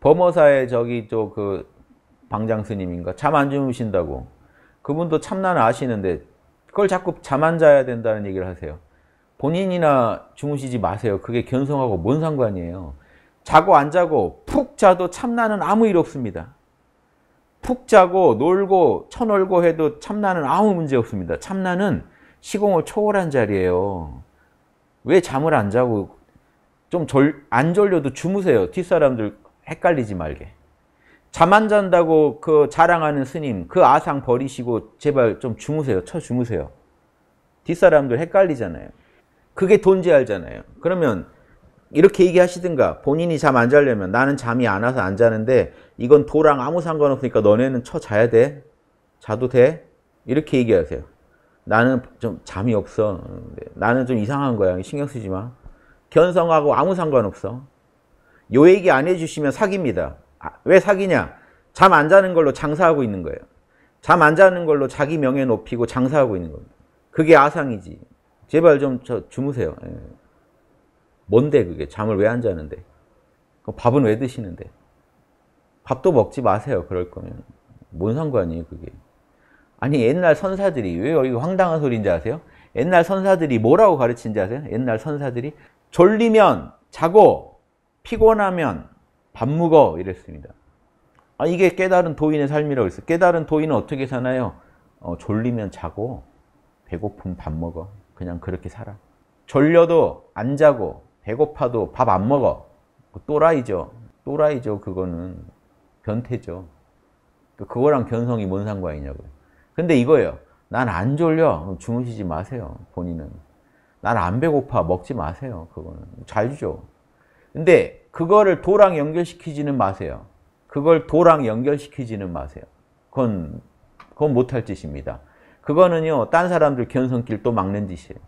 범어사의 저기 또 그 방장 스님인가 잠 안 주무신다고 그분도 참난 아시는데 그걸 자꾸 잠 안 자야 된다는 얘기를 하세요. 본인이나 주무시지 마세요. 그게 견성하고 뭔 상관이에요. 자고 안 자고 푹 자도 참나는 아무 일 없습니다. 푹 자고 놀고 쳐놀고 해도 참나는 아무 문제 없습니다. 참나는 시공을 초월한 자리예요. 왜 잠을 안 자고 좀안 졸려도 주무세요. 뒷사람들 헷갈리지 말게. 잠 안 잔다고 그 자랑하는 스님 그 아상 버리시고 제발 좀 주무세요. 쳐 주무세요. 뒷사람들 헷갈리잖아요. 그게 돈지알잖아요. 그러면 이렇게 얘기하시든가 본인이 잠 안 자려면 나는 잠이 안 와서 안 자는데 이건 도랑 아무 상관없으니까 너네는 쳐 자야 돼. 자도 돼. 이렇게 얘기하세요. 나는 좀 잠이 없어. 네, 나는 좀 이상한 거야. 신경 쓰지 마. 견성하고 아무 상관없어. 요 얘기 안 해주시면 사기입니다. 아, 왜 사기냐? 잠 안 자는 걸로 장사하고 있는 거예요. 잠 안 자는 걸로 자기 명예 높이고 장사하고 있는 겁니다. 그게 아상이지. 제발 좀 저 주무세요. 예. 뭔데 그게? 잠을 왜 안 자는데? 밥은 왜 드시는데? 밥도 먹지 마세요. 그럴 거면. 뭔 상관이에요 그게. 아니 옛날 선사들이 왜 이거 황당한 소리인지 아세요? 옛날 선사들이 뭐라고 가르친지 아세요? 옛날 선사들이 졸리면 자고 피곤하면 밥 먹어 이랬습니다. 아, 이게 깨달은 도인의 삶이라고 했어요. 깨달은 도인은 어떻게 사나요? 어, 졸리면 자고 배고프밥 먹어. 그냥 그렇게 살아. 졸려도 안 자고 배고파도 밥 안 먹어. 그 또라이죠. 또라이죠. 그거는 변태죠. 그, 그거랑 견성이 뭔 상관이냐고요. 근데 이거예요. 난 안 졸려. 주무시지 마세요. 본인은. 난 안 배고파. 먹지 마세요. 그거는. 잘 주죠. 근데 그거를 도랑 연결시키지는 마세요. 그걸 도랑 연결시키지는 마세요. 그건 그건 못할 짓입니다. 그거는요. 딴 사람들 견성길 또 막는 짓이에요.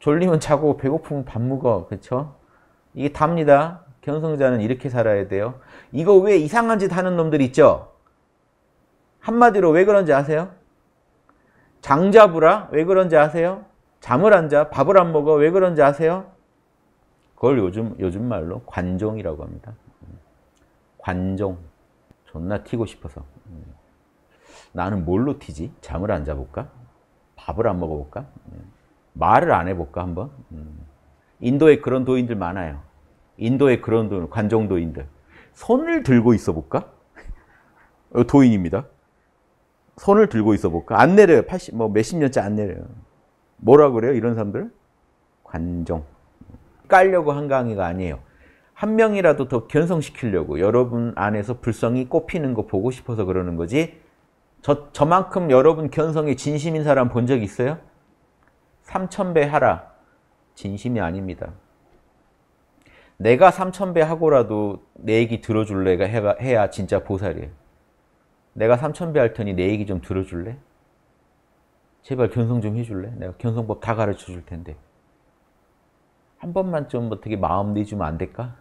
졸리면 자고 배고프면 밥 먹어. 그렇죠? 이게 답니다. 견성자는 이렇게 살아야 돼요. 이거 왜 이상한 짓 하는 놈들 있죠? 한마디로 왜 그런지 아세요? 장잡으라? 왜 그런지 아세요? 잠을 안 자? 밥을 안 먹어? 왜 그런지 아세요? 그걸 요즘 요즘 말로 관종이라고 합니다. 관종. 존나 튀고 싶어서. 나는 뭘로 튀지? 잠을 안 자볼까? 밥을 안 먹어볼까? 말을 안 해볼까 한번? 인도에 그런 도인들 많아요. 인도에 그런 도인, 관종도인들. 손을 들고 있어볼까? 어, 도인입니다. 손을 들고 있어볼까? 안 내려요. 80, 뭐 몇십 년째 안 내려요. 뭐라 그래요? 이런 사람들? 관종. 깔려고 한 강의가 아니에요. 한 명이라도 더 견성시키려고 여러분 안에서 불성이 꽃피는 거 보고 싶어서 그러는 거지 저, 저만큼 여러분 견성에 진심인 사람 본 적 있어요? 3천배 하라. 진심이 아닙니다. 내가 3천배 하고라도 내 얘기 들어줄래가 해야 진짜 보살이에요. 내가 3천배 할 테니 내 얘기 좀 들어줄래? 제발 견성 좀 해줄래? 내가 견성법 다 가르쳐 줄 텐데. 한 번만 좀 어떻게 마음 내주면 안 될까?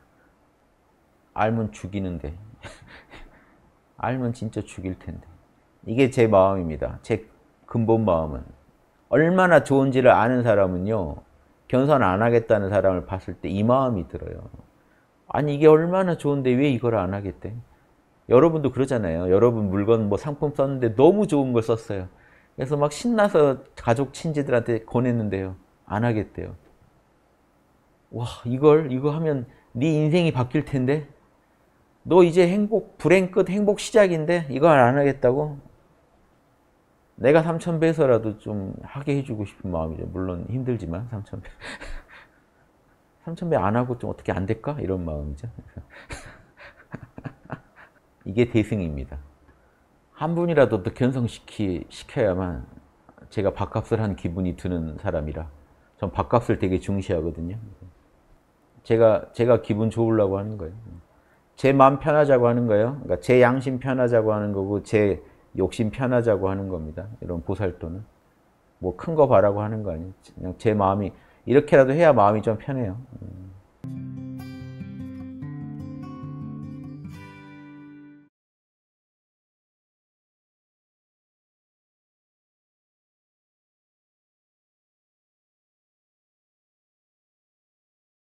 알면 죽이는데. 알면 진짜 죽일 텐데. 이게 제 마음입니다. 제 근본 마음은. 얼마나 좋은지를 아는 사람은요. 견선 안 하겠다는 사람을 봤을 때 이 마음이 들어요. 아니 이게 얼마나 좋은데 왜 이걸 안 하겠대? 여러분도 그러잖아요. 여러분 물건 뭐 상품 썼는데 너무 좋은 걸 썼어요. 그래서 막 신나서 가족 친지들한테 권했는데요. 안 하겠대요. 와 이걸 이거 하면 네 인생이 바뀔 텐데 너 이제 행복 불행 끝 행복 시작인데 이걸 안 하겠다고 내가 삼천 배에서라도 좀 하게 해주고 싶은 마음이죠. 물론 힘들지만 삼천배삼천배 안 하고 좀 어떻게 안 될까 이런 마음이죠. 이게 대승입니다. 한 분이라도 더 견성시키 시켜야만 제가 밥값을 한 기분이 드는 사람이라 전 밥값을 되게 중시하거든요. 제가 제가 기분 좋으려고 하는 거예요. 제 마음 편하자고 하는 거예요. 그러니까 제 양심 편하자고 하는 거고 제 욕심 편하자고 하는 겁니다. 이런 보살도는 뭐 큰 거 바라고 하는 거 아니에요. 그냥 제 마음이 이렇게라도 해야 마음이 좀 편해요. 음.